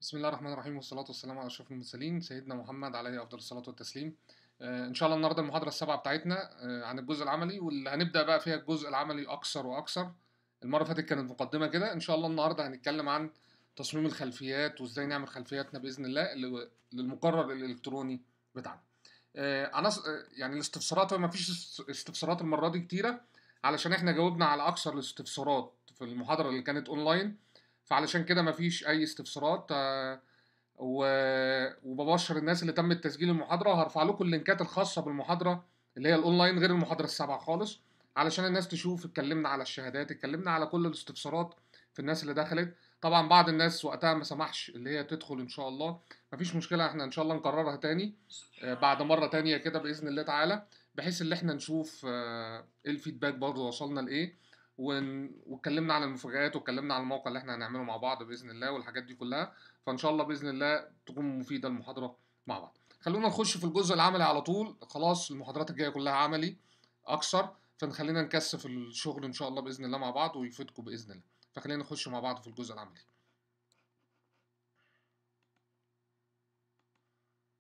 بسم الله الرحمن الرحيم والصلاة والسلام على أشرف المرسلين سيدنا محمد عليه أفضل الصلاة والتسليم آه إن شاء الله النهاردة المحاضرة السابعة بتاعتنا آه عن الجزء العملي واللي هنبدأ بقى فيها الجزء العملي أكثر وأكثر المرة اللي فاتت كانت مقدمة كده إن شاء الله النهاردة هنتكلم عن تصميم الخلفيات وإزاي نعمل خلفياتنا بإذن الله للمقرر الإلكتروني بتاعنا آه أنا يعني الاستفسارات ما فيش استفسارات المرة دي كتيرة علشان إحنا جاوبنا على أكثر الاستفسارات في المحاضرة اللي كانت أونلاين فعلشان كده مفيش اي استفسارات آه، وببشر الناس اللي تم التسجيل المحاضره وهرفع لكم اللينكات الخاصه بالمحاضره اللي هي الاونلاين غير المحاضره السابعه خالص علشان الناس تشوف اتكلمنا على الشهادات اتكلمنا على كل الاستفسارات في الناس اللي دخلت طبعا بعض الناس وقتها ما سمحش اللي هي تدخل ان شاء الله مفيش مشكله احنا ان شاء الله نكررها تاني آه، بعد مره تانية كده باذن الله تعالى بحيث ان احنا نشوف آه، ايه الفيدباك برضه وصلنا لايه واتكلمنا عن المفاجآت واتكلمنا عن الموقع اللي احنا هنعمله مع بعض باذن الله والحاجات دي كلها فان شاء الله باذن الله تكون مفيده المحاضره مع بعض خلونا نخش في الجزء العملي على طول خلاص المحاضرات الجايه كلها عملي اكثر فنخلينا نكثف الشغل ان شاء الله باذن الله مع بعض ويفيدكم باذن الله فخلينا نخش مع بعض في الجزء العملي